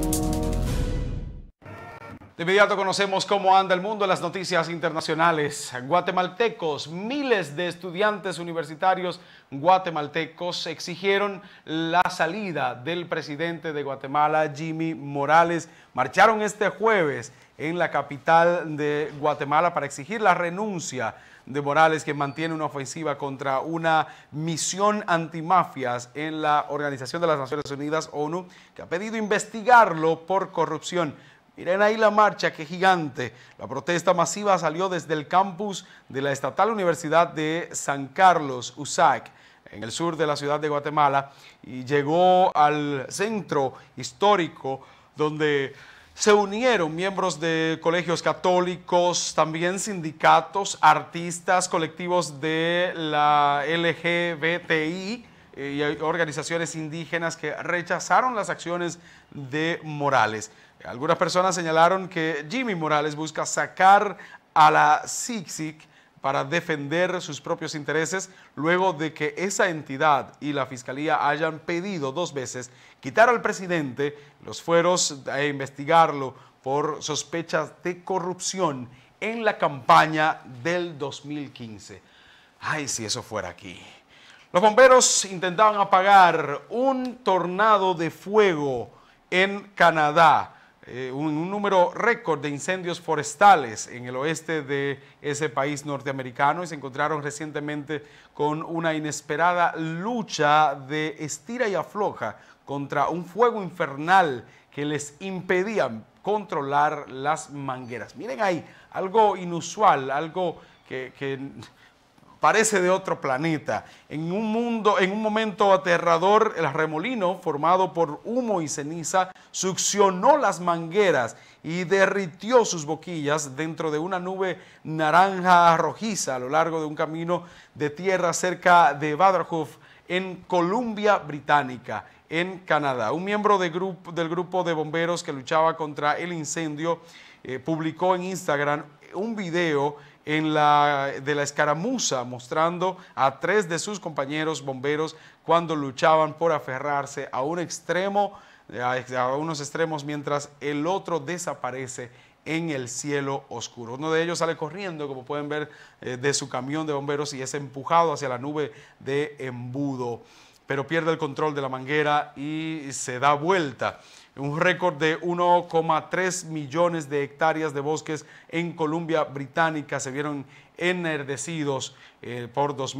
you De inmediato conocemos cómo anda el mundo en las noticias internacionales. Guatemaltecos, miles de estudiantes universitarios guatemaltecos exigieron la salida del presidente de Guatemala, Jimmy Morales. Marcharon este jueves en la capital de Guatemala para exigir la renuncia de Morales, que mantiene una ofensiva contra una misión antimafias en la Organización de las Naciones Unidas, ONU, que ha pedido investigarlo por corrupción. Miren ahí la marcha, qué gigante. La protesta masiva salió desde el campus de la Estatal Universidad de San Carlos, USAC, en el sur de la ciudad de Guatemala, y llegó al centro histórico donde se unieron miembros de colegios católicos, también sindicatos, artistas, colectivos de la LGBTI, eh, y organizaciones indígenas que rechazaron las acciones de Morales. Algunas personas señalaron que Jimmy Morales busca sacar a la CICIC para defender sus propios intereses luego de que esa entidad y la Fiscalía hayan pedido dos veces quitar al presidente los fueros e investigarlo por sospechas de corrupción en la campaña del 2015. Ay, si eso fuera aquí. Los bomberos intentaban apagar un tornado de fuego en Canadá, eh, un, número récord de incendios forestales en el oeste de ese país norteamericano y se encontraron recientemente con una inesperada lucha de estira y afloja contra un fuego infernal que les impedía controlar las mangueras. Miren ahí, algo inusual, algo que parece de otro planeta. En un mundo, en un momento aterrador, el remolino, formado por humo y ceniza, succionó las mangueras y derritió sus boquillas dentro de una nube naranja rojiza a lo largo de un camino de tierra cerca de Baderhof, en Columbia Británica, en Canadá. Un miembro del grupo de bomberos que luchaba contra el incendio eh, publicó en Instagram un video de la escaramuza mostrando a tres de sus compañeros bomberos cuando luchaban por aferrarse a un extremo, a unos extremos, mientras el otro desaparece en el cielo oscuro. Uno de ellos sale corriendo, como pueden ver, eh, de su camión de bomberos y es empujado hacia la nube de embudo, pero pierde el control de la manguera y se da vuelta. Un récord de 1,3 millones de hectáreas de bosques en Colombia Británica se vieron enardecidos eh, por